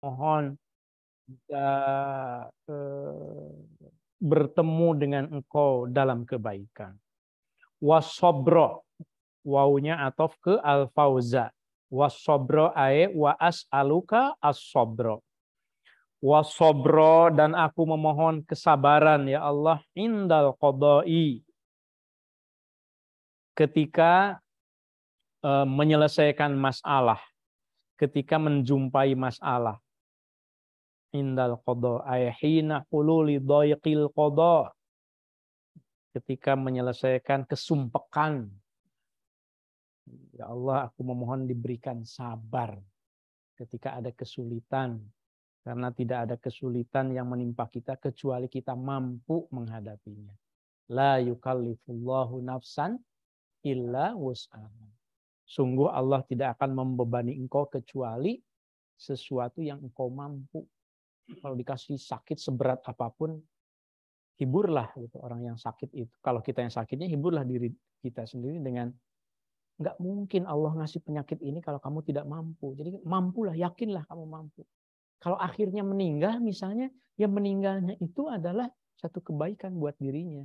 mohon bisa eh, bertemu dengan engkau dalam kebaikan. Wasobro, waunya atof ke al Wasobro ae wa as'aluka as-sobro. Wasobro dan aku memohon kesabaran ya Allah indal kodoi Ketika eh, menyelesaikan masalah, ketika menjumpai masalah, indal qada ay hina hululi dhaiqil qada ketika menyelesaikan kesumpekan ya Allah aku memohon diberikan sabar ketika ada kesulitan karena tidak ada kesulitan yang menimpa kita kecuali kita mampu menghadapinya la yukallifullahu nafsan illa wus'aha sungguh Allah tidak akan membebani engkau kecuali sesuatu yang engkau mampu kalau dikasih sakit seberat apapun hiburlah gitu orang yang sakit itu kalau kita yang sakitnya hiburlah diri kita sendiri dengan nggak mungkin Allah ngasih penyakit ini kalau kamu tidak mampu jadi mampulah yakinlah kamu mampu kalau akhirnya meninggal misalnya ya meninggalnya itu adalah satu kebaikan buat dirinya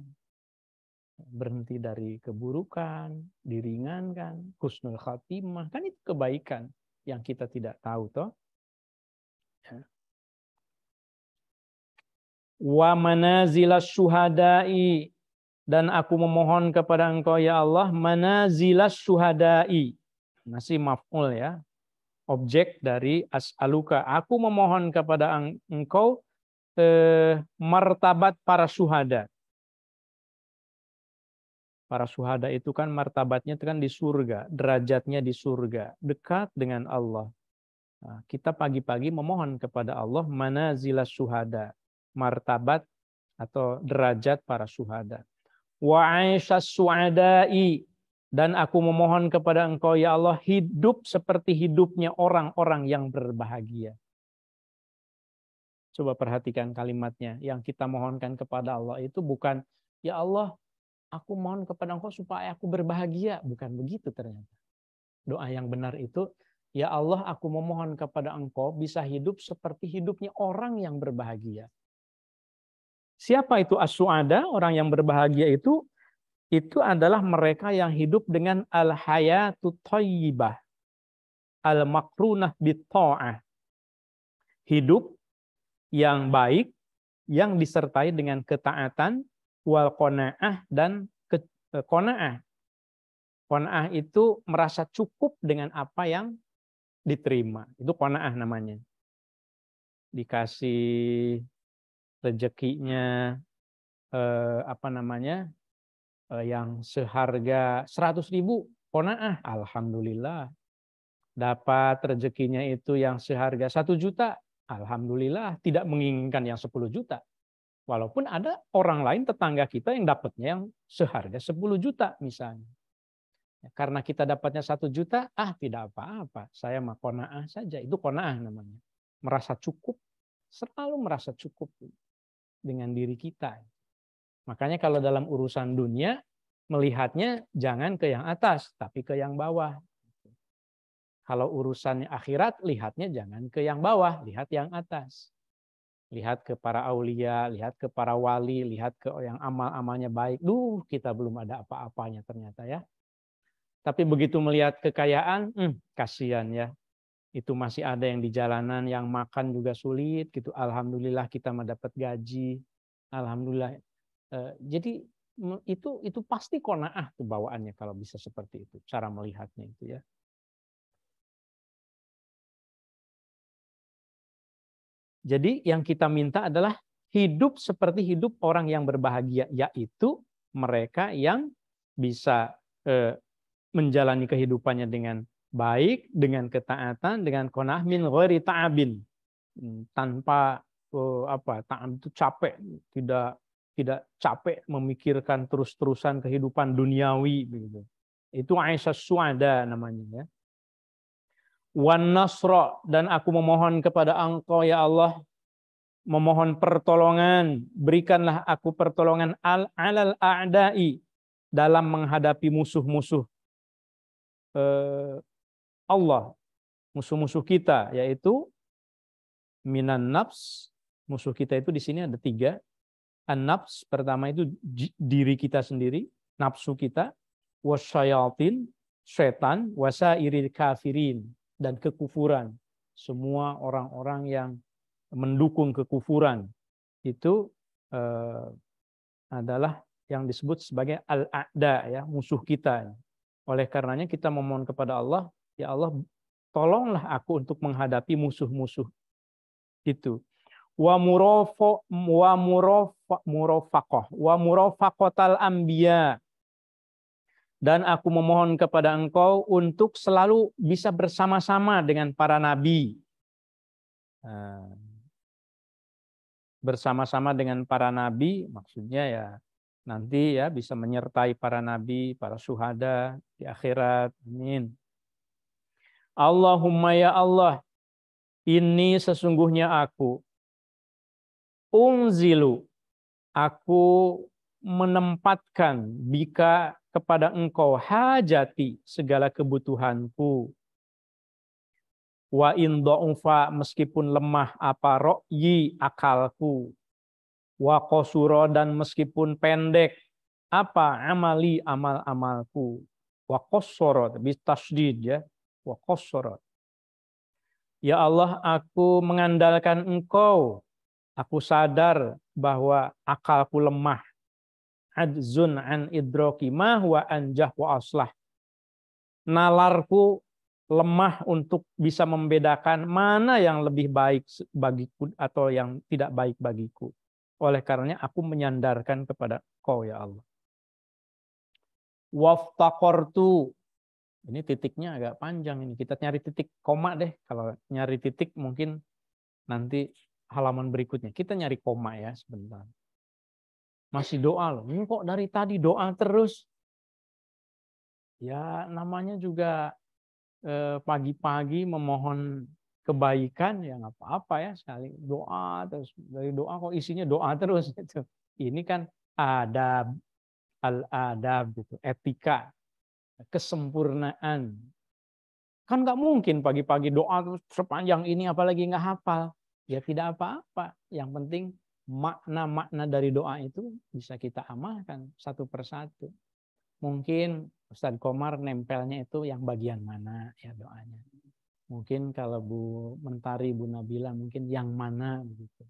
berhenti dari keburukan diringankan husnul khatimah kan itu kebaikan yang kita tidak tahu toh ya wa manazilas syuhada'i dan aku memohon kepada engkau ya Allah manazilas syuhada'i masih maf'ul ya objek dari as'aluka aku memohon kepada engkau eh, martabat para syuhada para syuhada itu kan martabatnya itu kan di surga derajatnya di surga dekat dengan Allah nah, kita pagi-pagi memohon kepada Allah mana manazilas syuhada' martabat atau derajat para suhada. Wa suadai dan aku memohon kepada engkau ya Allah hidup seperti hidupnya orang-orang yang berbahagia. Coba perhatikan kalimatnya. Yang kita mohonkan kepada Allah itu bukan ya Allah aku mohon kepada engkau supaya aku berbahagia. Bukan begitu ternyata. Doa yang benar itu Ya Allah, aku memohon kepada Engkau bisa hidup seperti hidupnya orang yang berbahagia. Siapa itu as Orang yang berbahagia itu itu adalah mereka yang hidup dengan al-hayatu thayyibah. Al-makrunah bitta'ah. Hidup yang baik yang disertai dengan ketaatan wal qanaah dan eh, qanaah. Qanaah itu merasa cukup dengan apa yang diterima. Itu qanaah namanya. Dikasih rezekinya eh, apa namanya eh, yang seharga seratus ribu kona'ah alhamdulillah dapat rezekinya itu yang seharga satu juta alhamdulillah tidak menginginkan yang sepuluh juta walaupun ada orang lain tetangga kita yang dapatnya yang seharga sepuluh juta misalnya ya, karena kita dapatnya satu juta ah tidak apa-apa saya mah kona'ah saja itu kona'ah namanya merasa cukup selalu merasa cukup dengan diri kita. Makanya kalau dalam urusan dunia, melihatnya jangan ke yang atas, tapi ke yang bawah. Kalau urusan akhirat, lihatnya jangan ke yang bawah, lihat yang atas. Lihat ke para aulia, lihat ke para wali, lihat ke yang amal-amalnya baik. Duh, kita belum ada apa-apanya ternyata ya. Tapi begitu melihat kekayaan, hmm, kasihan ya itu masih ada yang di jalanan yang makan juga sulit gitu alhamdulillah kita mendapat gaji alhamdulillah eh, jadi itu itu pasti konaah tuh bawaannya kalau bisa seperti itu cara melihatnya itu ya jadi yang kita minta adalah hidup seperti hidup orang yang berbahagia yaitu mereka yang bisa eh, menjalani kehidupannya dengan baik dengan ketaatan dengan konah min ghairi ta'abin hmm, tanpa oh, apa ta'ab itu capek tidak tidak capek memikirkan terus-terusan kehidupan duniawi begitu itu Aisyah Suada namanya ya wan nasra dan aku memohon kepada engkau ya Allah memohon pertolongan berikanlah aku pertolongan al alal a'dai dalam menghadapi musuh-musuh eh, Allah, musuh-musuh kita yaitu minan nafs, musuh kita itu di sini ada tiga. An-nafs pertama itu diri kita sendiri, nafsu kita, wasyayatin, setan, wasairil kafirin dan kekufuran. Semua orang-orang yang mendukung kekufuran itu eh, adalah yang disebut sebagai al-a'da ya, musuh kita. Oleh karenanya kita memohon kepada Allah Ya Allah, tolonglah aku untuk menghadapi musuh-musuh itu. Wa murofo wa murofa, murofakoh wa murofakotal ambia dan aku memohon kepada engkau untuk selalu bisa bersama-sama dengan para nabi nah, bersama-sama dengan para nabi maksudnya ya nanti ya bisa menyertai para nabi para suhada di akhirat amin Allahumma ya Allah, ini sesungguhnya aku. Unzilu, aku menempatkan bika kepada engkau hajati segala kebutuhanku. Wa in meskipun lemah apa ro'yi akalku. Wa kosuro dan meskipun pendek apa amali amal-amalku. Wa kosoro, tasdid ya wa qassarat. Ya Allah, aku mengandalkan Engkau. Aku sadar bahwa akalku lemah. Adzun an idroki wa anjah wa aslah. Nalarku lemah untuk bisa membedakan mana yang lebih baik bagiku atau yang tidak baik bagiku. Oleh karenanya aku menyandarkan kepada Engkau ya Allah. Waftakortu ini titiknya agak panjang ini. Kita nyari titik koma deh. Kalau nyari titik mungkin nanti halaman berikutnya. Kita nyari koma ya sebentar. Masih doa loh. Ini kok dari tadi doa terus. Ya namanya juga eh, pagi-pagi memohon kebaikan ya nggak apa-apa ya sekali doa terus dari doa kok isinya doa terus gitu. Ini kan ada al adab gitu etika kesempurnaan. Kan nggak mungkin pagi-pagi doa sepanjang ini apalagi nggak hafal. Ya tidak apa-apa. Yang penting makna-makna dari doa itu bisa kita amalkan satu persatu. Mungkin Ustadz Komar nempelnya itu yang bagian mana ya doanya. Mungkin kalau Bu Mentari, Bu Nabila mungkin yang mana begitu.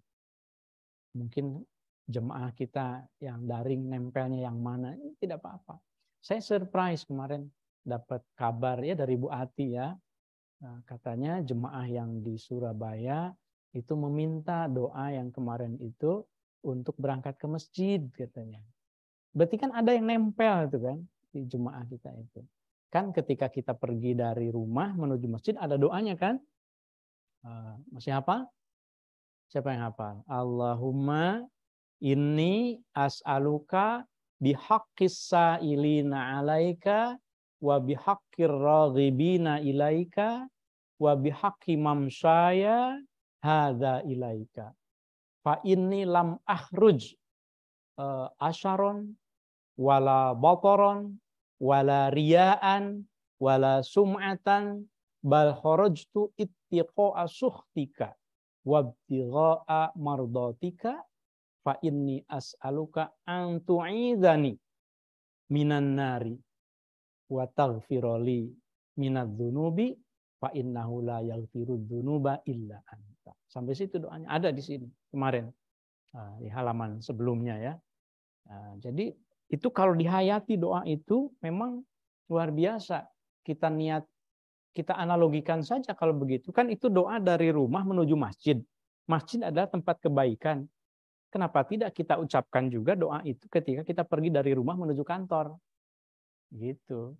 Mungkin jemaah kita yang daring nempelnya yang mana, ini tidak apa-apa. Saya surprise kemarin dapat kabar ya dari Bu Ati ya. Nah, katanya jemaah yang di Surabaya itu meminta doa yang kemarin itu untuk berangkat ke masjid katanya. Berarti kan ada yang nempel itu kan di jemaah kita itu. Kan ketika kita pergi dari rumah menuju masjid ada doanya kan? Eh, masih apa? Siapa yang hafal? Allahumma ini as'aluka bihaqqis sa'ilina 'alaika wa bihaqqir raghibina ilaika wa bihaqqi mamsaya hadza ilaika fa inni lam akhruj uh, asharon wala bataron wala ria'an wala sum'atan bal kharajtu ittiqa'a sukhtika wabtigha'a mardatika fa inni as'aluka an tu'idzani minan nari wa taghfirali minadz-dzunubi fa innahu la yaghfirudz-dzunuba illa anta. Sampai situ doanya ada di sini kemarin eh, di halaman sebelumnya ya. Nah, jadi itu kalau dihayati doa itu memang luar biasa. Kita niat kita analogikan saja kalau begitu kan itu doa dari rumah menuju masjid. Masjid adalah tempat kebaikan. Kenapa tidak kita ucapkan juga doa itu ketika kita pergi dari rumah menuju kantor? Gitu.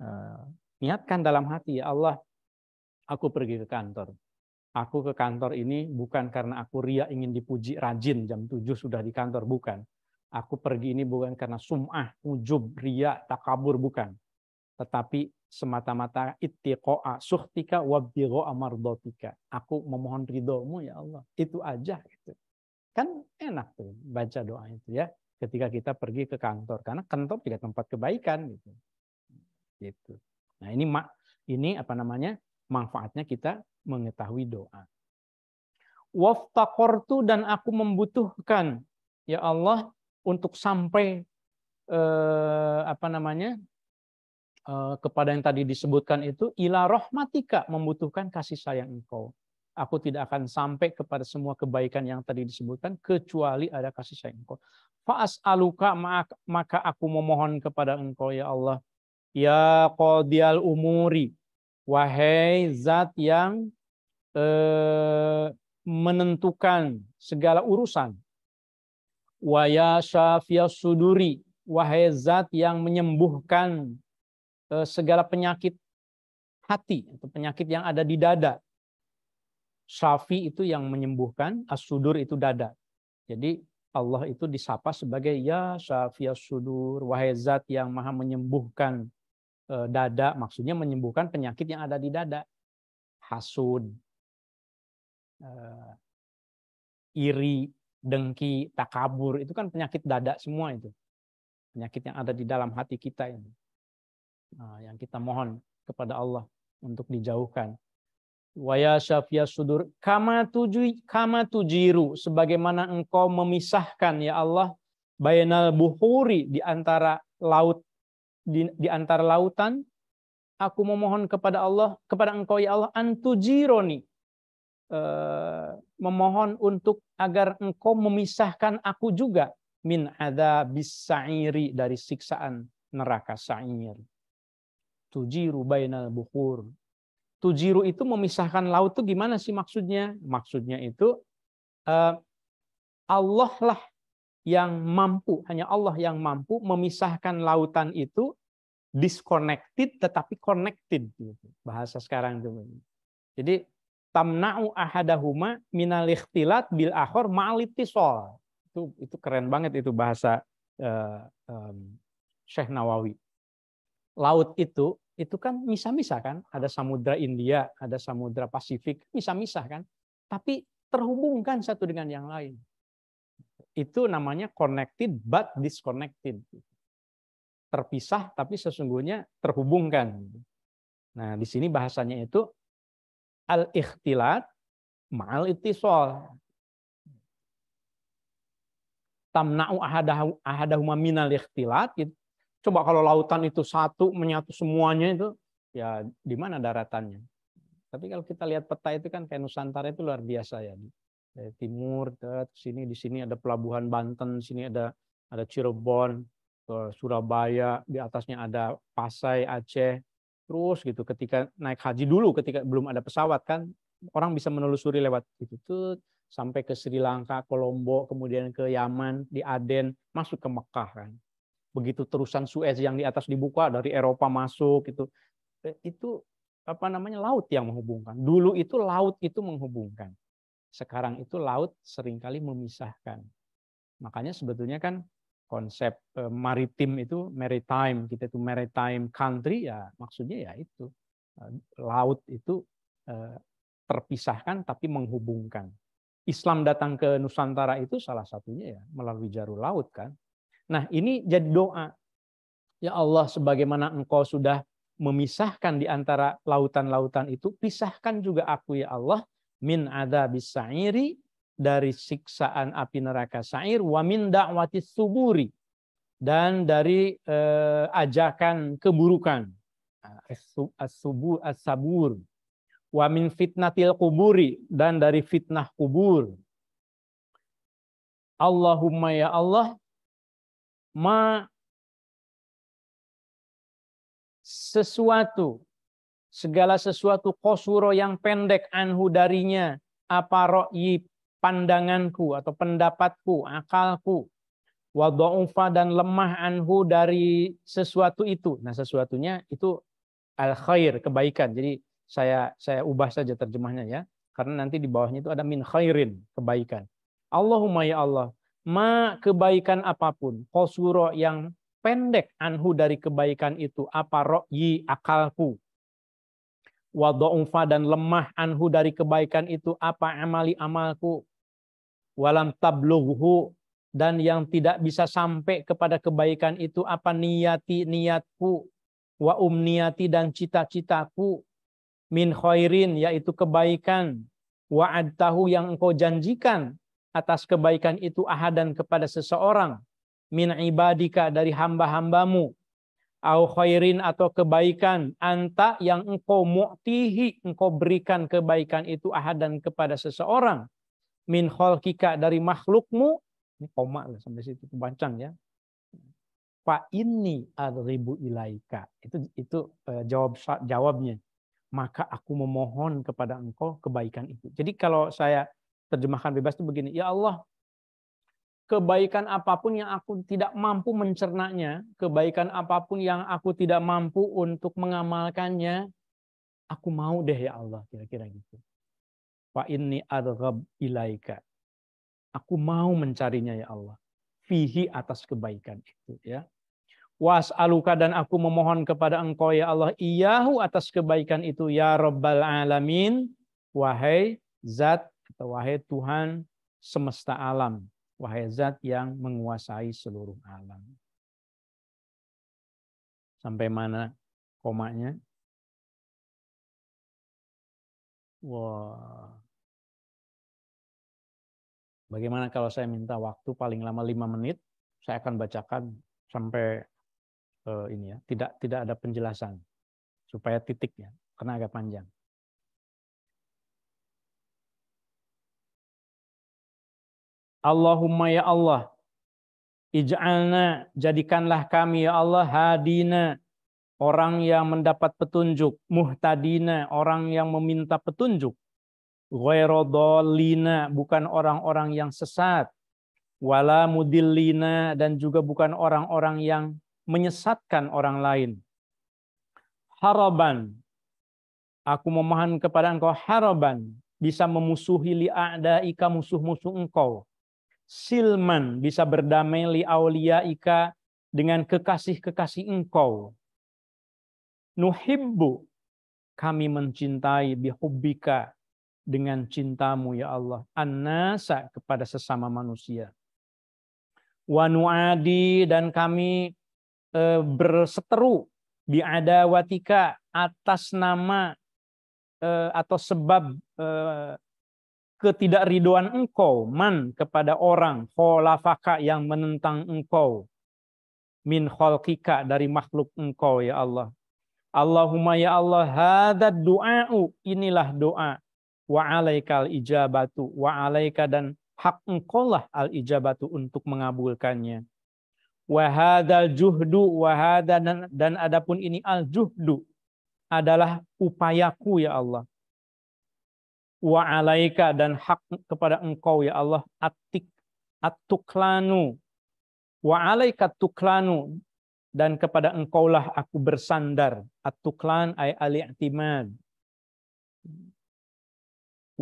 Eh, niatkan dalam hati, ya Allah, aku pergi ke kantor. Aku ke kantor ini bukan karena aku ria ingin dipuji rajin jam 7 sudah di kantor, bukan. Aku pergi ini bukan karena sum'ah, ujub, ria, takabur, bukan. Tetapi semata-mata ittiqa'a suhtika wa amardotika. amardotika. Aku memohon ridhomu ya Allah. Itu aja. Kan enak tuh baca doa itu ya ketika kita pergi ke kantor karena kantor juga tempat kebaikan gitu. Gitu. Nah, ini mak ini apa namanya? manfaatnya kita mengetahui doa. Waftakortu dan aku membutuhkan ya Allah untuk sampai eh, apa namanya eh, kepada yang tadi disebutkan itu ila rahmatika membutuhkan kasih sayang engkau aku tidak akan sampai kepada semua kebaikan yang tadi disebutkan kecuali ada kasih sayang engkau. Fa'as aluka maka aku memohon kepada engkau ya Allah. Ya qodial umuri. Wahai zat yang eh, menentukan segala urusan. Waya syafiyah suduri. Wahai zat yang menyembuhkan eh, segala penyakit hati atau penyakit yang ada di dada Syafi itu yang menyembuhkan, as-sudur itu dada. Jadi Allah itu disapa sebagai ya syafi as-sudur, wahai zat yang maha menyembuhkan e, dada, maksudnya menyembuhkan penyakit yang ada di dada. Hasud, e, iri, dengki, takabur, itu kan penyakit dada semua itu. Penyakit yang ada di dalam hati kita ini. E, yang kita mohon kepada Allah untuk dijauhkan. Waya syafiyah sudur. Kama tuju kama tujiru. Sebagaimana engkau memisahkan ya Allah. Bayanal buhuri di antara laut. Di, di antara lautan. Aku memohon kepada Allah. Kepada engkau ya Allah. Antujironi. e, eh, memohon untuk agar engkau memisahkan aku juga min ada bisairi dari siksaan neraka sa'ir. Tujiru bayanal buhur tujiru itu memisahkan laut itu gimana sih maksudnya? Maksudnya itu eh, Allah lah yang mampu, hanya Allah yang mampu memisahkan lautan itu disconnected tetapi connected gitu, bahasa sekarang itu. Jadi tamna'u ahadahuma minal ikhtilat bil akhor ma'litisol. Itu itu keren banget itu bahasa uh, um, Syekh Nawawi. Laut itu itu kan misah-misah kan, ada samudra India, ada samudra Pasifik, misah-misah kan, tapi terhubungkan satu dengan yang lain. Itu namanya connected but disconnected. Terpisah tapi sesungguhnya terhubungkan. Nah, di sini bahasanya itu al-ikhtilat mal itisol Tamna'u ahadahuma minal ikhtilat Coba kalau lautan itu satu menyatu semuanya itu ya di mana daratannya? Tapi kalau kita lihat peta itu kan kayak Nusantara itu luar biasa ya. Dari timur ke sini di sini ada pelabuhan Banten, di sini ada ada Cirebon, ke Surabaya, di atasnya ada Pasai, Aceh. Terus gitu ketika naik haji dulu ketika belum ada pesawat kan orang bisa menelusuri lewat itu tuh sampai ke Sri Lanka, Kolombo, kemudian ke Yaman, di Aden, masuk ke Mekah kan begitu terusan Suez yang di atas dibuka dari Eropa masuk itu eh, itu apa namanya laut yang menghubungkan. Dulu itu laut itu menghubungkan. Sekarang itu laut seringkali memisahkan. Makanya sebetulnya kan konsep eh, maritim itu maritime, kita itu maritime country ya maksudnya ya itu. Eh, laut itu terpisahkan tapi menghubungkan. Islam datang ke Nusantara itu salah satunya ya melalui jalur laut kan. Nah, ini jadi doa. Ya Allah, sebagaimana Engkau sudah memisahkan di antara lautan-lautan itu, pisahkan juga aku ya Allah min adzabis sa'iri dari siksaan api neraka sa'ir wa min da'wati suburi dan dari eh, ajakan keburukan as-subur as-sabur wa min fitnatil kuburi dan dari fitnah kubur Allahumma ya Allah ma sesuatu segala sesuatu kosuro yang pendek anhu darinya apa ro'yi pandanganku atau pendapatku akalku wadhaufa dan lemah anhu dari sesuatu itu nah sesuatunya itu al khair kebaikan jadi saya saya ubah saja terjemahnya ya karena nanti di bawahnya itu ada min khairin kebaikan Allahumma ya Allah ma kebaikan apapun, kosuro yang pendek anhu dari kebaikan itu, apa ro'yi akalku. Wado'ufa dan lemah anhu dari kebaikan itu, apa amali amalku. Walam tablughu dan yang tidak bisa sampai kepada kebaikan itu, apa niati niatku. Wa umniati dan cita-citaku. Min khairin yaitu kebaikan. Wa'adtahu yang engkau janjikan atas kebaikan itu ahadan kepada seseorang min ibadika dari hamba-hambamu au khairin atau kebaikan anta yang engkau mu'tihi engkau berikan kebaikan itu ahadan kepada seseorang min khalqika dari makhlukmu ini koma lah sampai situ kebancang ya fa ini adribu ilaika itu itu eh, jawab jawabnya maka aku memohon kepada engkau kebaikan itu jadi kalau saya terjemahkan bebas itu begini, ya Allah, kebaikan apapun yang aku tidak mampu mencernanya, kebaikan apapun yang aku tidak mampu untuk mengamalkannya, aku mau deh ya Allah, kira-kira gitu. Fa inni adghab ilaika. Aku mau mencarinya ya Allah. Fihi atas kebaikan itu ya. Was aluka dan aku memohon kepada engkau ya Allah iyahu atas kebaikan itu ya Rabbal Alamin. Wahai zat Wahai Tuhan semesta alam, wahai zat yang menguasai seluruh alam. Sampai mana komanya? Wah. Bagaimana kalau saya minta waktu paling lama lima menit, saya akan bacakan sampai eh, ini ya, tidak tidak ada penjelasan supaya titiknya karena agak panjang. Allahumma ya Allah, ij'alna, jadikanlah kami ya Allah hadina, orang yang mendapat petunjuk, muhtadina, orang yang meminta petunjuk, ghairodolina, bukan orang-orang yang sesat, wala mudillina, dan juga bukan orang-orang yang menyesatkan orang lain. Haraban, aku memohon kepada engkau haraban, bisa memusuhi li'a'da'ika musuh-musuh engkau silman, bisa berdamai li ika dengan kekasih-kekasih engkau. Nuhibbu, kami mencintai bihubbika dengan cintamu ya Allah. Annasa kepada sesama manusia. Wa nuadi dan kami eh, berseteru biadawatika atas nama eh, atau sebab eh, ketidakriduan engkau man kepada orang kholafaka yang menentang engkau min kholkika dari makhluk engkau ya Allah. Allahumma ya Allah hadad du'a'u inilah doa wa alaikal ijabatu wa alaika dan hak engkau lah al ijabatu untuk mengabulkannya. Wa hadal juhdu wa hadan dan, dan adapun ini al juhdu adalah upayaku ya Allah wa alaika dan hak kepada engkau ya Allah atik atuklanu wa alaika tuklanu dan kepada engkaulah aku bersandar atuklan ay al-i'timad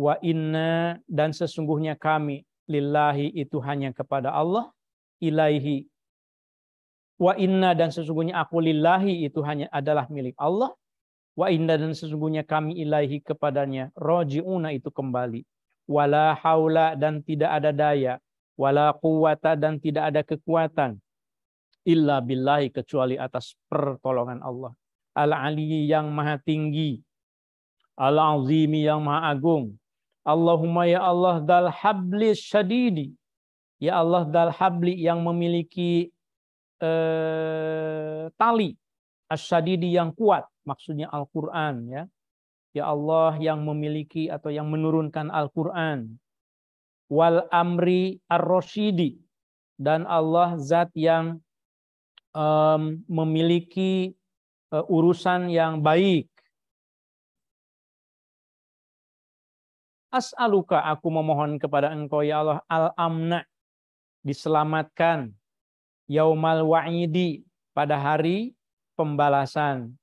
wa inna dan sesungguhnya kami lillahi itu hanya kepada Allah ilaihi wa inna dan sesungguhnya aku lillahi itu hanya adalah milik Allah Wa inna dan sesungguhnya kami ilahi kepadanya. Roji'una itu kembali. Wala haula dan tidak ada daya. Wala quwata dan tidak ada kekuatan. Illa billahi kecuali atas pertolongan Allah. Al-Ali yang maha tinggi. Al-Azimi yang maha agung. Allahumma ya Allah dal habli syadidi. Ya Allah dal habli yang memiliki eh, tali Asyadidi yang kuat, maksudnya Al-Quran. Ya. ya Allah yang memiliki atau yang menurunkan Al-Quran. Wal amri ar-rasyidi. Dan Allah zat yang um, memiliki uh, urusan yang baik. As'aluka aku memohon kepada engkau ya Allah al-amna diselamatkan yaumal wa'idi pada hari pembalasan.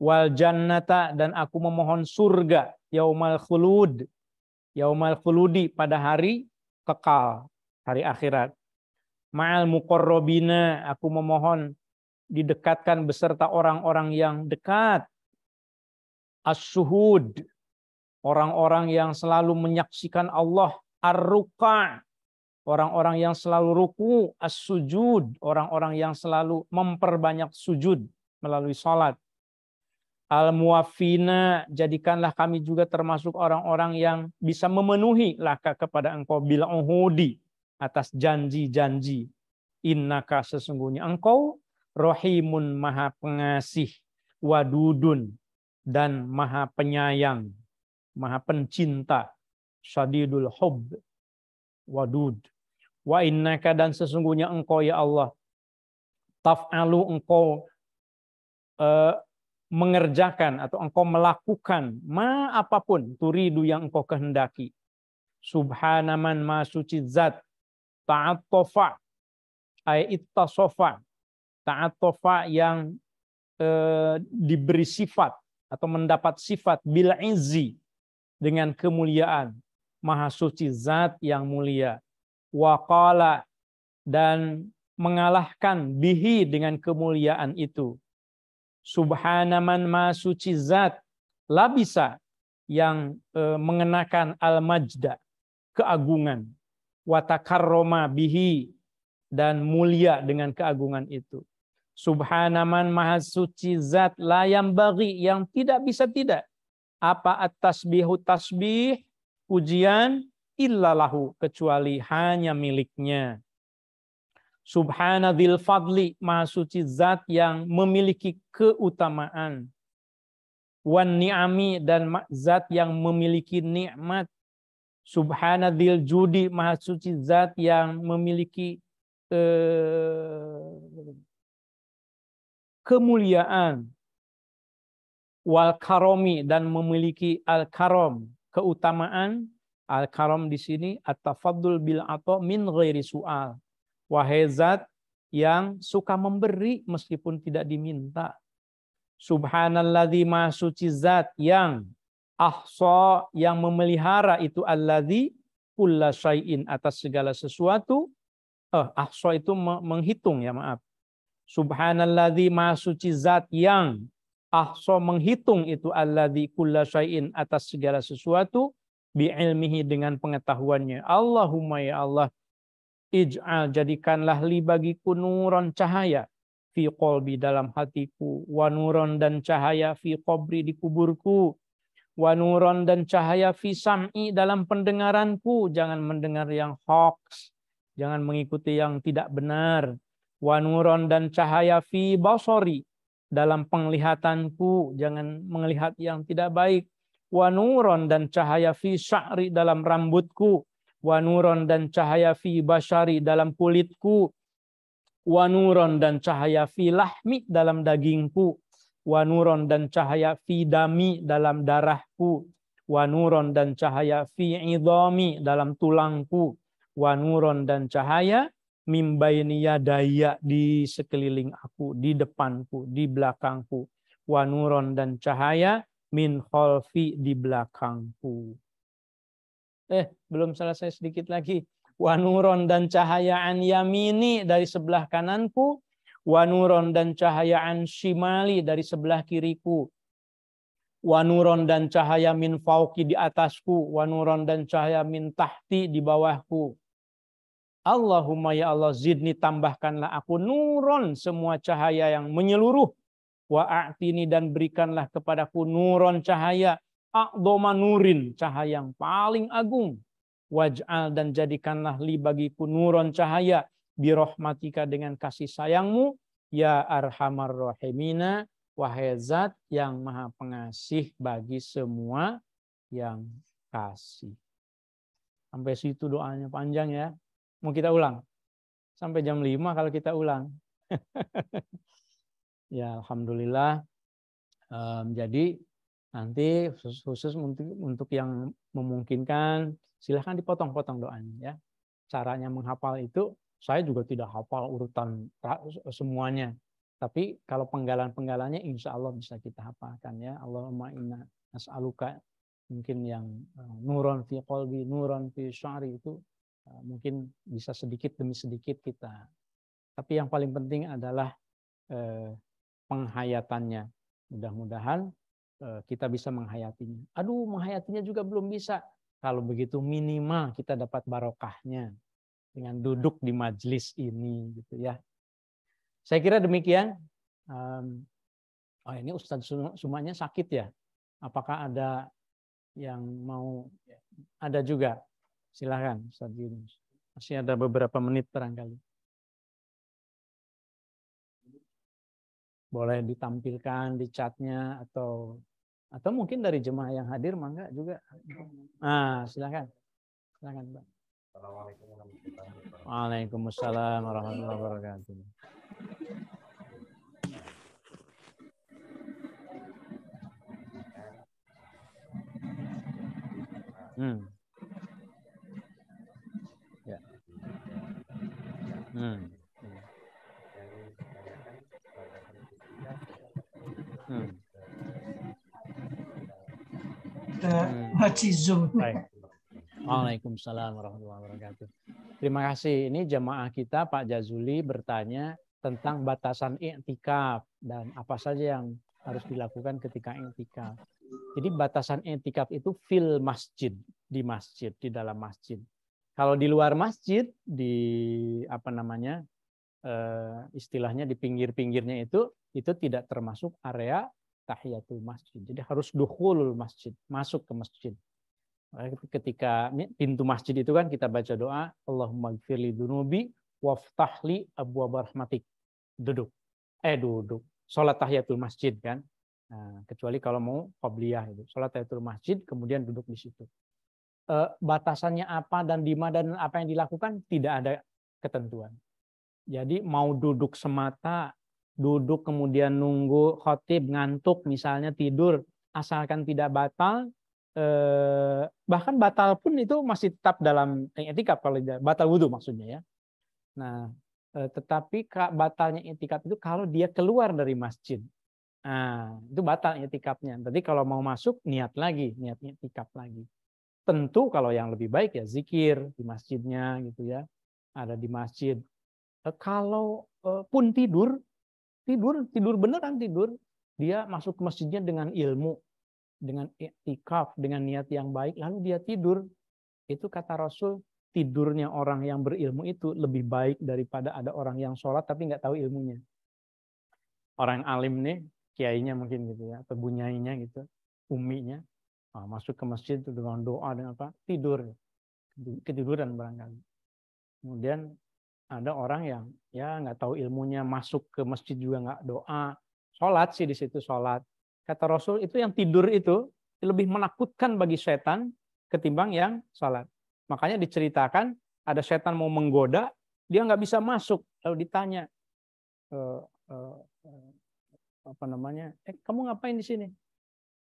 Wal jannata dan aku memohon surga yaumal khulud. Yaumal khuludi pada hari kekal, hari akhirat. Ma'al muqarrabina aku memohon didekatkan beserta orang-orang yang dekat. As-suhud orang-orang yang selalu menyaksikan Allah ar-ruka orang-orang yang selalu ruku as-sujud, orang-orang yang selalu memperbanyak sujud melalui salat. al muafina jadikanlah kami juga termasuk orang-orang yang bisa memenuhi laka kepada engkau bila uhudi atas janji-janji. Innaka sesungguhnya engkau rohimun maha pengasih, wadudun, dan maha penyayang, maha pencinta, syadidul hub, wadud. Wa innaka dan sesungguhnya engkau ya Allah. Taf'alu engkau uh, mengerjakan atau engkau melakukan ma apapun turidu yang engkau kehendaki. Subhanaman ma suci zat ta'atofa ay ittasofa ta'atofa yang uh, diberi sifat atau mendapat sifat bil dengan kemuliaan maha suci zat yang mulia waqala dan mengalahkan bihi dengan kemuliaan itu. Subhanaman ma suci zat labisa yang e, mengenakan al-majda, keagungan. Watakarroma bihi dan mulia dengan keagungan itu. Subhanaman maha suci zat layam bagi yang tidak bisa tidak. Apa atas bihu tasbih, ujian illalahu kecuali hanya miliknya. Subhanadil fadli maha suci zat yang memiliki keutamaan. Wan ni'ami dan zat yang memiliki nikmat. Subhanadil judi maha suci zat yang memiliki eh, kemuliaan. Wal karomi dan memiliki al karom keutamaan Al-karam di sini at-tafaddul bil ato min ghairi su'al. Wahai yang suka memberi meskipun tidak diminta. Subhanalladzi di suci zat yang ahsa yang memelihara itu alladzi kulla syai'in atas segala sesuatu. Eh, ahsa itu menghitung ya maaf. Subhanalladzi di suci zat yang ahsa menghitung itu alladzi kulla syai'in atas segala sesuatu ilmihi dengan pengetahuannya. Allahumma ya Allah, ij'al jadikanlah li bagiku nuron cahaya fi qalbi dalam hatiku wa nuron dan cahaya fi qabri di kuburku wa nuron dan cahaya fi sam'i dalam pendengaranku jangan mendengar yang hoax jangan mengikuti yang tidak benar wa nuron dan cahaya fi basori dalam penglihatanku jangan melihat yang tidak baik Wanuron dan cahaya fi sya'ri dalam rambutku wanuron dan cahaya fi basari dalam kulitku wanuron dan cahaya fi lahmi dalam dagingku wanuron dan cahaya fi dami dalam darahku wanuron dan cahaya fi idomi dalam tulangku wanuron dan cahaya mimbainiya daya di sekeliling aku di depanku di belakangku wanuron dan cahaya min khalfi di belakangku. Eh, belum selesai sedikit lagi. Wanuron dan cahayaan yamini dari sebelah kananku. Wanuron dan cahayaan shimali dari sebelah kiriku. Wanuron dan cahaya min fauki di atasku. Wanuron dan cahaya min tahti di bawahku. Allahumma ya Allah zidni tambahkanlah aku nuron semua cahaya yang menyeluruh Wa a'tini dan berikanlah kepadaku nuron cahaya. A'doma nurin, cahaya yang paling agung. Waj'al dan jadikanlah li bagiku nuron cahaya. Birohmatika dengan kasih sayangmu. Ya arhamar rahimina. Wahai zat yang maha pengasih bagi semua yang kasih. Sampai situ doanya panjang ya. Mau kita ulang? Sampai jam 5 kalau kita ulang. Ya, alhamdulillah. Um, jadi nanti khusus, khusus untuk, untuk yang memungkinkan silahkan dipotong-potong doanya ya. Caranya menghafal itu saya juga tidak hafal urutan semuanya. Tapi kalau penggalan-penggalannya insya Allah bisa kita hafalkan ya. Allahumma inna as'aluka mungkin yang eh, nuron fi qalbi, nuron fi syari itu eh, mungkin bisa sedikit demi sedikit kita. Tapi yang paling penting adalah eh, penghayatannya. Mudah-mudahan eh, kita bisa menghayatinya. Aduh, menghayatinya juga belum bisa. Kalau begitu minimal kita dapat barokahnya dengan duduk di majelis ini gitu ya. Saya kira demikian. oh ini Ustadz Sumanya sakit ya. Apakah ada yang mau ada juga? Silahkan Ustadz Yunus. Masih ada beberapa menit barangkali. boleh ditampilkan di chatnya atau atau mungkin dari jemaah yang hadir mangga juga. Ah, silakan. Silakan, Pak. Assalamualaikum Waalaikumsalam warahmatullahi wabarakatuh. Hmm. Ya. Hmm. kita hmm. Baik. Waalaikumsalam warahmatullahi wabarakatuh. Terima kasih. Ini jemaah kita Pak Jazuli bertanya tentang batasan iktikaf dan apa saja yang harus dilakukan ketika iktikaf. Jadi batasan iktikaf itu fil masjid, di masjid, di dalam masjid. Kalau di luar masjid di apa namanya? Eh, istilahnya di pinggir-pinggirnya itu itu tidak termasuk area tahiyatul masjid. Jadi harus dukhulul masjid, masuk ke masjid. Ketika pintu masjid itu kan kita baca doa, Allahumma gfirli dunubi waftahli abu rahmatik. Duduk. Eh duduk. Sholat tahiyatul masjid kan. Nah, kecuali kalau mau qabliyah itu. Sholat tahiyatul masjid kemudian duduk di situ. Eh, batasannya apa dan di mana dan apa yang dilakukan tidak ada ketentuan. Jadi mau duduk semata duduk kemudian nunggu khotib ngantuk misalnya tidur asalkan tidak batal eh, bahkan batal pun itu masih tetap dalam etika kalau tidak batal wudhu maksudnya ya nah eh, tetapi batalnya etikat itu kalau dia keluar dari masjid nah, itu batal etikatnya jadi kalau mau masuk niat lagi niat etikat lagi tentu kalau yang lebih baik ya zikir di masjidnya gitu ya ada di masjid eh, kalau eh, pun tidur tidur tidur beneran tidur dia masuk ke masjidnya dengan ilmu dengan ikaf dengan niat yang baik lalu dia tidur itu kata Rasul tidurnya orang yang berilmu itu lebih baik daripada ada orang yang sholat tapi nggak tahu ilmunya. Orang yang alim nih, kiainya mungkin gitu ya, atau bunyainya gitu, uminya, nah, masuk ke masjid dengan doa dengan apa, tidur, ketiduran barangkali. Kemudian ada orang yang ya nggak tahu ilmunya masuk ke masjid juga nggak doa sholat sih di situ sholat kata Rasul itu yang tidur itu lebih menakutkan bagi setan ketimbang yang sholat makanya diceritakan ada setan mau menggoda dia nggak bisa masuk lalu ditanya e, e, apa namanya eh kamu ngapain di sini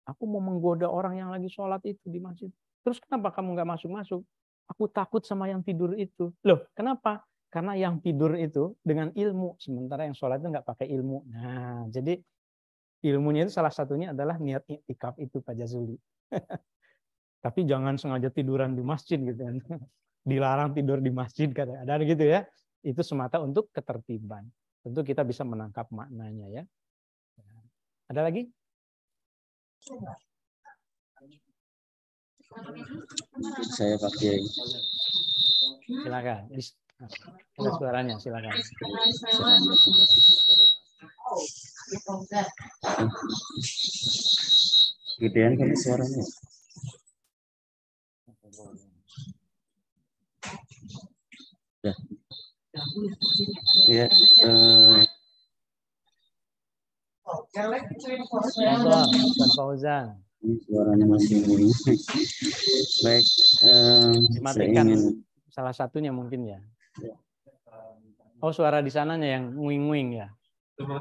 aku mau menggoda orang yang lagi sholat itu di masjid terus kenapa kamu nggak masuk masuk aku takut sama yang tidur itu loh kenapa karena yang tidur itu dengan ilmu, sementara yang sholat itu nggak pakai ilmu. Nah, jadi ilmunya itu salah satunya adalah niat iktikaf itu Pak Jazuli. Tapi jangan sengaja tiduran di masjid gitu kan. Dilarang tidur di masjid kata ada gitu ya. Itu semata untuk ketertiban. Tentu kita bisa menangkap maknanya ya. Ada lagi? Saya pakai. Silakan. Ada suaranya, silakan. Gedean kali suaranya. Ya. Ya. Eh. Fauzan, Suaranya masih Baik. Eh, saya ingin... salah satunya mungkin ya. Oh, suara di sananya yang nguing-nguing ya. Iya,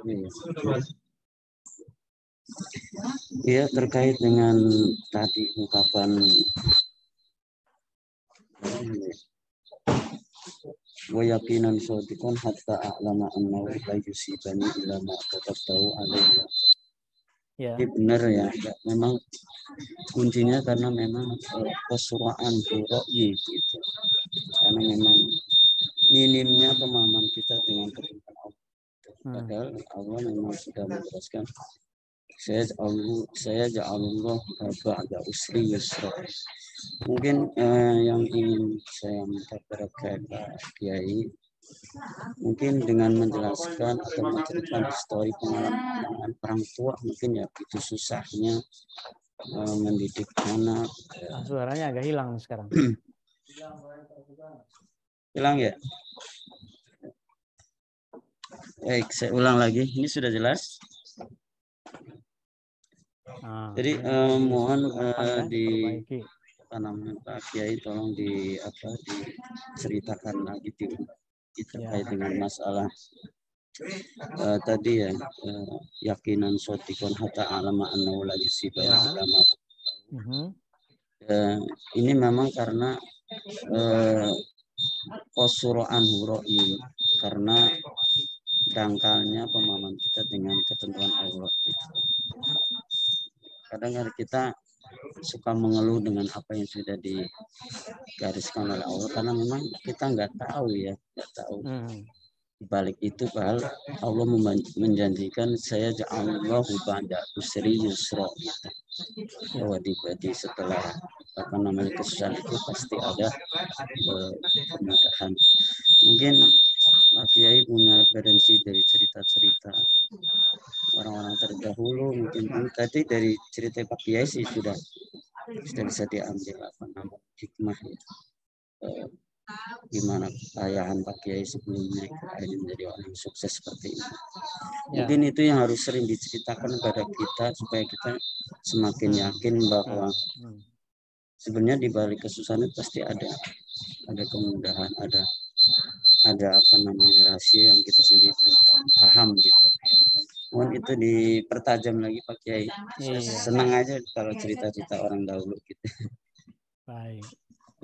iya terkait dengan tadi ungkapan wa yaqinan sadiqan hatta a'lama annahu la yusibani illa ma katabtahu alayya. Ya. Ini benar ya, ya. Memang kuncinya karena memang kesuraan buruk gitu. Karena memang minimnya pemahaman kita dengan kebenaran Allah. Hmm. Padahal Allah memang sudah menjelaskan saya Allah saya ja Allah usri yusra. Mungkin eh, yang ingin saya minta kepada Kiai mungkin dengan menjelaskan atau menceritakan histori pengalaman orang tua mungkin ya itu susahnya eh, mendidik anak. Ah, suaranya agak hilang sekarang. hilang ya baik saya ulang lagi ini sudah jelas ah, jadi eh, mohon eh, di apa namanya Pak Kiai tolong di apa diceritakan lagi di terkait ya. dengan masalah eh, tadi ya eh, yakinan sotikon hatta alama annahu la ya mhm. eh, ini memang karena eh, kosuro anhuro i karena dangkalnya pemahaman kita dengan ketentuan Allah itu. Kadang-kadang kita suka mengeluh dengan apa yang sudah digariskan oleh Allah karena memang kita nggak tahu ya, nggak tahu. Hmm balik itu Pak Allah menjanjikan saya ja'allahu ya ba'da usri yusra bahwa ya, di setelah apa namanya kesusahan itu pasti ada eh, kemudahan mungkin Pak Kiai punya referensi dari cerita-cerita orang-orang terdahulu mungkin tadi dari cerita Pak Kiai sih sudah sudah bisa diambil apa namanya hikmah ya. Eh, gimana kekayaan Pak Kiai sebelumnya akhirnya menjadi orang sukses seperti ini. Ya. Mungkin itu yang harus sering diceritakan kepada kita supaya kita semakin yakin bahwa hmm. sebenarnya di balik kesusahan itu pasti ada ada kemudahan, ada ada apa namanya rahasia yang kita sendiri paham gitu. Mohon itu dipertajam lagi Pak Kiai. ya. Senang aja kalau cerita-cerita orang dahulu gitu. Baik.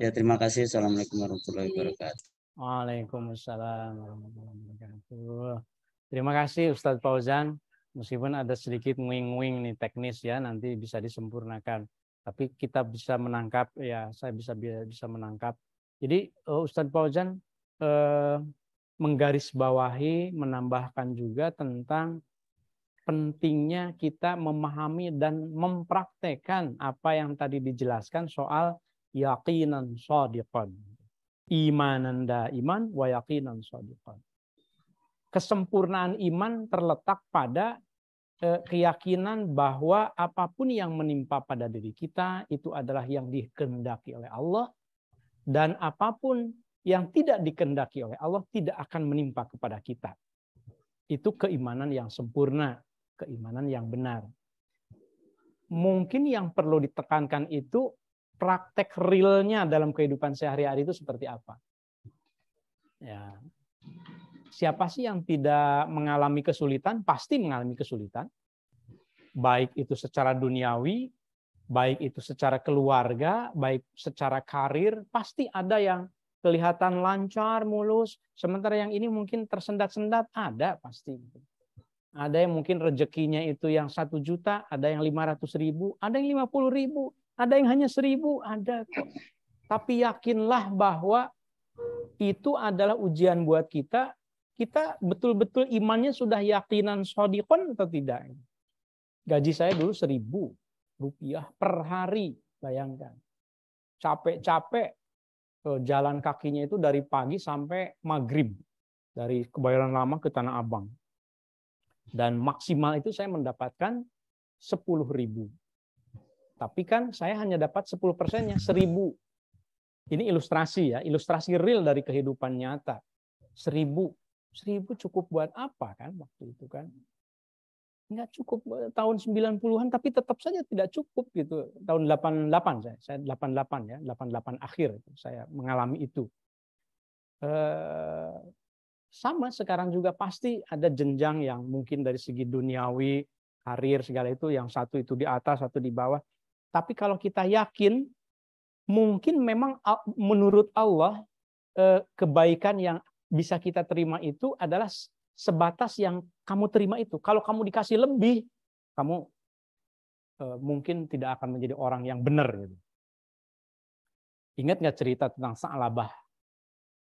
Ya, terima kasih. Assalamualaikum warahmatullahi wabarakatuh. Waalaikumsalam warahmatullahi wabarakatuh. Terima kasih Ustadz Fauzan. Meskipun ada sedikit nguing-nguing nih teknis ya, nanti bisa disempurnakan. Tapi kita bisa menangkap, ya saya bisa bisa menangkap. Jadi eh, Ustadz Fauzan eh, menggarisbawahi, menambahkan juga tentang pentingnya kita memahami dan mempraktekkan apa yang tadi dijelaskan soal Yakinan sadiqan. Imanan iman wa yakinan sadiqan. Kesempurnaan iman terletak pada eh, keyakinan bahwa apapun yang menimpa pada diri kita itu adalah yang dikehendaki oleh Allah dan apapun yang tidak dikehendaki oleh Allah tidak akan menimpa kepada kita. Itu keimanan yang sempurna, keimanan yang benar. Mungkin yang perlu ditekankan itu praktek realnya dalam kehidupan sehari-hari itu seperti apa. Ya. Siapa sih yang tidak mengalami kesulitan? Pasti mengalami kesulitan. Baik itu secara duniawi, baik itu secara keluarga, baik secara karir, pasti ada yang kelihatan lancar, mulus, sementara yang ini mungkin tersendat-sendat, ada pasti. Ada yang mungkin rezekinya itu yang satu juta, ada yang 500 ribu, ada yang 50 ribu, ada yang hanya seribu, ada kok. Tapi yakinlah bahwa itu adalah ujian buat kita. Kita betul-betul imannya sudah yakinan sodikon atau tidak. Gaji saya dulu seribu rupiah per hari. Bayangkan. Capek-capek eh, jalan kakinya itu dari pagi sampai maghrib. Dari kebayoran lama ke Tanah Abang. Dan maksimal itu saya mendapatkan sepuluh ribu tapi kan saya hanya dapat 10 persennya, 1000. Ini ilustrasi ya, ilustrasi real dari kehidupan nyata. 1000. 1000 cukup buat apa kan waktu itu kan? nggak cukup eh, tahun 90-an tapi tetap saja tidak cukup gitu tahun 88 saya saya 88 ya 88 akhir itu saya mengalami itu eh, sama sekarang juga pasti ada jenjang yang mungkin dari segi duniawi karir segala itu yang satu itu di atas satu di bawah tapi kalau kita yakin, mungkin memang menurut Allah eh, kebaikan yang bisa kita terima itu adalah sebatas yang kamu terima itu. Kalau kamu dikasih lebih, kamu eh, mungkin tidak akan menjadi orang yang benar. Gitu. Ingat nggak cerita tentang Sa'labah?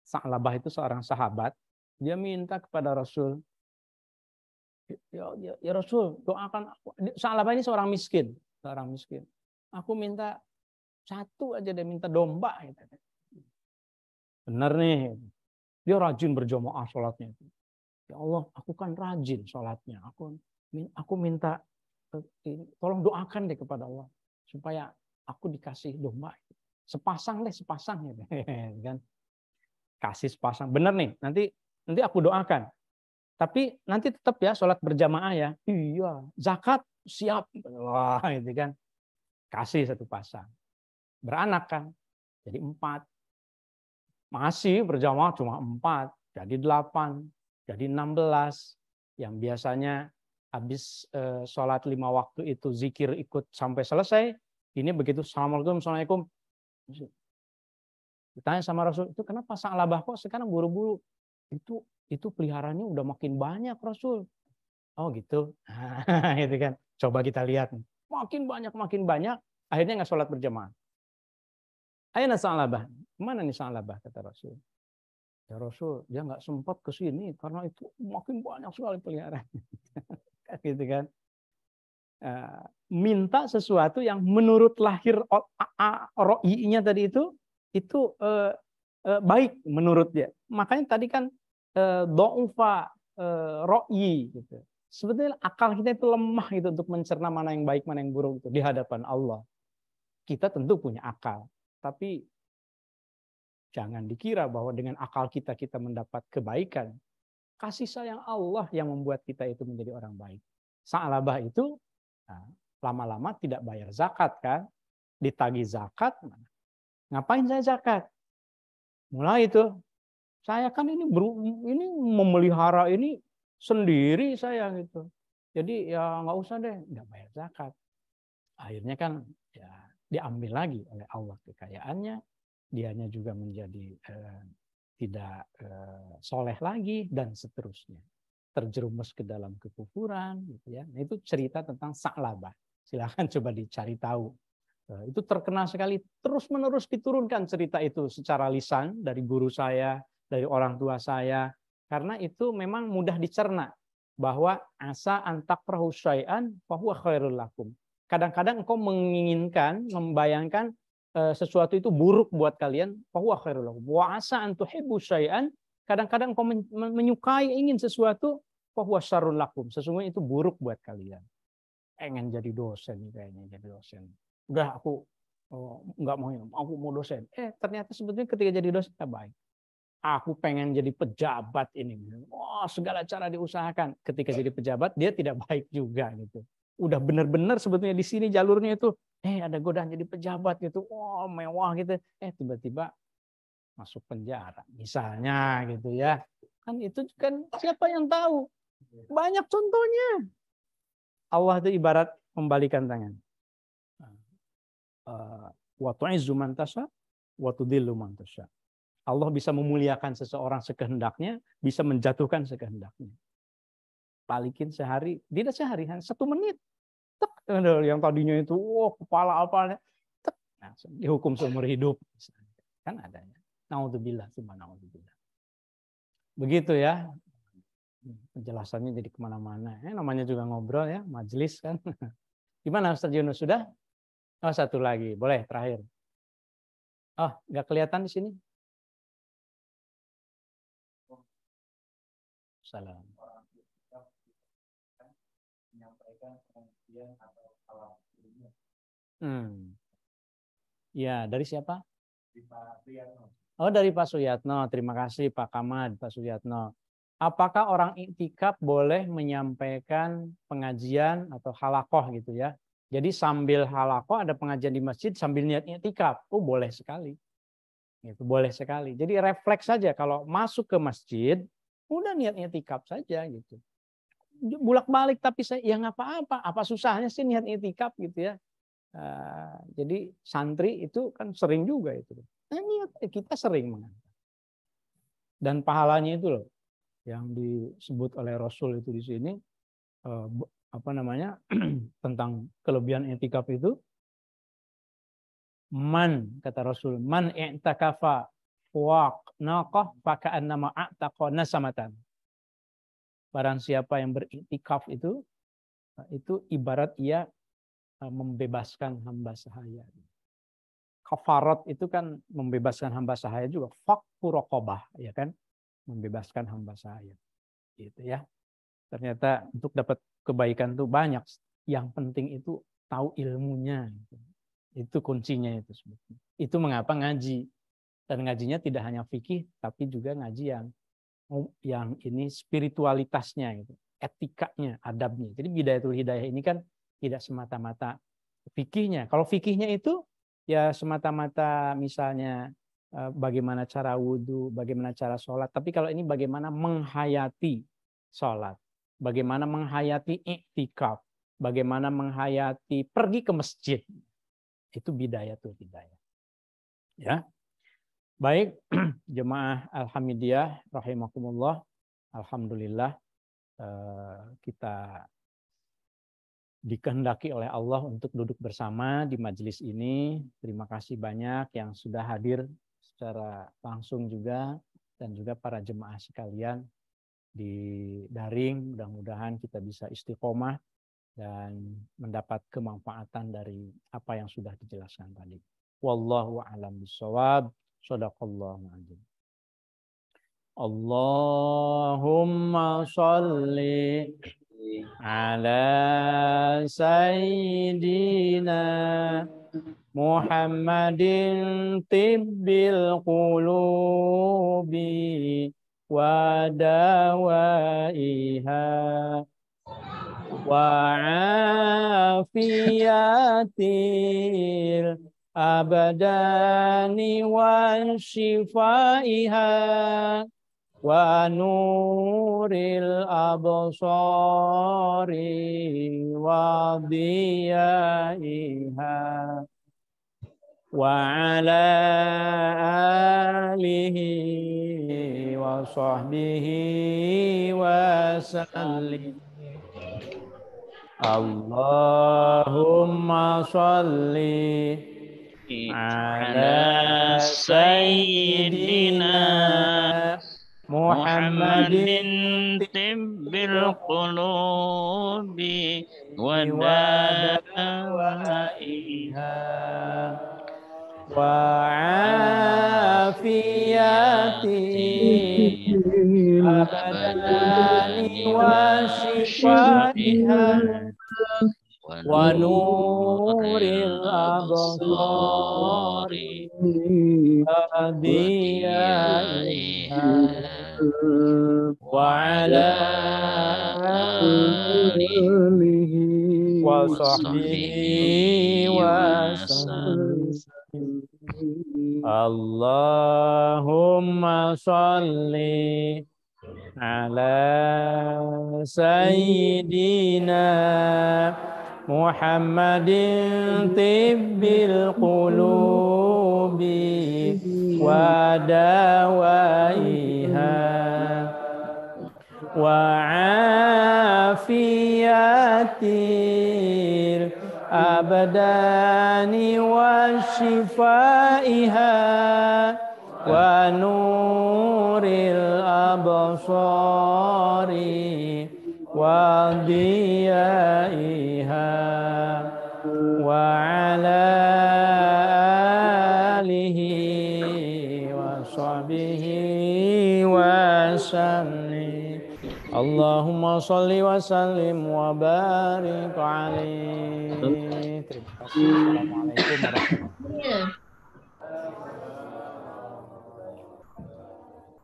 Sa'labah itu seorang sahabat. Dia minta kepada Rasul, ya, ya, ya Rasul doakan aku. Sa'labah ini seorang miskin. Seorang miskin. Aku minta satu aja deh, minta domba. Gitu. Benar nih. Dia rajin berjamaah sholatnya. Ya Allah, aku kan rajin sholatnya. Aku, aku minta, eh, tolong doakan deh kepada Allah. Supaya aku dikasih domba. Sepasang deh, sepasang. Gitu. kan? Kasih sepasang. Benar nih, nanti nanti aku doakan. Tapi nanti tetap ya sholat berjamaah ya. Iya, zakat siap. Wah, gitu kan. Kasih satu pasang. Beranak kan? Jadi empat. Masih berjamaah cuma empat. Jadi delapan. Jadi enam belas. Yang biasanya habis eh, sholat lima waktu itu zikir ikut sampai selesai. Ini begitu, Assalamualaikum, Assalamualaikum. Ditanya sama Rasul, itu kenapa Sa'labah kok sekarang buru-buru? Itu itu peliharannya udah makin banyak Rasul. Oh gitu. Nah, itu kan. Coba kita lihat. Makin banyak, makin banyak. Akhirnya nggak sholat berjamaah. Aina Sa'labah. Mana nih Sa'labah? Kata Rasul. Ya Rasul, dia nggak sempat ke sini karena itu makin banyak sekali peliharaan. gitu kan. Ya, minta sesuatu yang menurut lahir royi-nya tadi itu, itu eh, eh, baik menurut dia. Makanya tadi kan eh, do'ufa eh, ro'i. Gitu. Sebetulnya akal kita itu lemah gitu untuk mencerna mana yang baik, mana yang buruk itu di hadapan Allah. Kita tentu punya akal, tapi jangan dikira bahwa dengan akal kita kita mendapat kebaikan. Kasih sayang Allah yang membuat kita itu menjadi orang baik. Sa'alabah itu nah, lama-lama nah, tidak bayar zakat kan, ditagi zakat, ngapain saya zakat? Mulai itu saya kan ini ini memelihara ini sendiri saya gitu. Jadi ya nggak usah deh, nggak bayar zakat. Akhirnya kan ya diambil lagi oleh Allah kekayaannya, dianya juga menjadi eh, tidak eh, soleh lagi dan seterusnya, terjerumus ke dalam kekufuran, gitu ya. Nah, itu cerita tentang Sa'labah. Silahkan coba dicari tahu. Nah, itu terkenal sekali terus menerus diturunkan cerita itu secara lisan dari guru saya, dari orang tua saya, karena itu memang mudah dicerna bahwa asa antak prahusyai'an bahwa khairul lakum. Kadang-kadang engkau menginginkan, membayangkan e, sesuatu itu buruk buat kalian, bahwa khairul lakum. Wa asa hebu syai'an, kadang-kadang engkau menyukai ingin sesuatu, bahwa syarul lakum. Sesungguhnya itu buruk buat kalian. Pengen jadi dosen kayaknya jadi dosen. enggak aku oh, mau aku mau dosen. Eh ternyata sebetulnya ketika jadi dosen kita eh, baik aku pengen jadi pejabat ini. Wah, oh, segala cara diusahakan. Ketika jadi pejabat, dia tidak baik juga gitu. Udah benar-benar sebetulnya di sini jalurnya itu, eh ada godaan jadi pejabat gitu. Wah, oh, mewah gitu. Eh tiba-tiba masuk penjara misalnya gitu ya. Kan itu kan siapa yang tahu? Banyak contohnya. Allah itu ibarat membalikan tangan. Eh, waktu Azumantasa, waktu Dilumantasa. Allah bisa memuliakan seseorang sekehendaknya, bisa menjatuhkan sekehendaknya. Palikin sehari, tidak sehari, satu menit. Tek, yang tadinya itu, wah oh, kepala apa, tek, langsung nah, dihukum seumur hidup. Kan adanya. Naudzubillah, naudzubillah. Begitu ya. Penjelasannya jadi kemana-mana. Eh, namanya juga ngobrol ya, majelis kan. Gimana Ustaz Yunus, sudah? Oh, satu lagi. Boleh, terakhir. Oh, nggak kelihatan di sini? Salam. Hmm. Ya, dari siapa? Oh, dari Pak Suyatno. Terima kasih Pak Kamad, Pak Suyatno. Apakah orang iktikaf boleh menyampaikan pengajian atau halakoh gitu ya? Jadi sambil halakoh ada pengajian di masjid sambil niat iktikaf. Oh, boleh sekali. Itu boleh sekali. Jadi refleks saja kalau masuk ke masjid udah niatnya tikap saja gitu bulak balik tapi saya ya apa-apa apa susahnya sih niat itikaf gitu ya ah, jadi santri itu kan sering juga itu nah, kita sering mengantar dan pahalanya itu loh yang disebut oleh Rasul itu di sini eh, apa namanya tentang kelebihan itikaf itu man kata Rasul man i'takafa waq naqah faka'annama a'taqa nasamatan. Barang siapa yang beriktikaf itu, nah, itu ibarat ia ah, membebaskan hamba sahaya. Kafarat itu kan membebaskan hamba sahaya juga. Fakku raqabah ya kan? Membebaskan hamba sahaya. Gitu ya. Ternyata untuk dapat kebaikan itu banyak. Yang penting itu tahu ilmunya. Itu kuncinya itu sebetulnya. Itu mengapa ngaji dan ngajinya tidak hanya fikih, tapi juga ngaji yang yang ini spiritualitasnya, itu etikanya, adabnya. Jadi bidayatul hidayah ini kan tidak semata-mata fikihnya. Kalau fikihnya itu ya semata-mata misalnya e, bagaimana cara wudhu, bagaimana cara sholat. Tapi kalau ini bagaimana menghayati sholat, bagaimana menghayati iktikaf, bagaimana menghayati pergi ke masjid. Itu bidaya tuh bidaya. Ya, Baik, jemaah alhamdulillah, rahimakumullah. Alhamdulillah eh, kita dikehendaki oleh Allah untuk duduk bersama di majelis ini. Terima kasih banyak yang sudah hadir secara langsung juga dan juga para jemaah sekalian di daring. Mudah-mudahan kita bisa istiqomah dan mendapat kemanfaatan dari apa yang sudah dijelaskan tadi. Wallahu a'lam bishawab. Sadaqallahu azim. Allahumma shalli ala sayyidina Muhammadin tibbil qulubi wa dawaiha wa afiyatil أبدان وشفائها ونور الأبصار وضيائها وعلى آله وصحبه وسلم اللهم صلِّ على سيدنا محمد طب القلوب ودوائها وعافيات الأبدان وشفائها ونور نور الأبصار وضيائها وعلى آله وصحبه وسلم اللهم صل على سيدنا محمد طب القلوب ودوائها وعافية الأبدان وشفائها ونور الأبصار وضيائها وعلى آله وصحبه وسلم اللهم صل وسلم وبارك عليه السلام عليكم ورحمة الله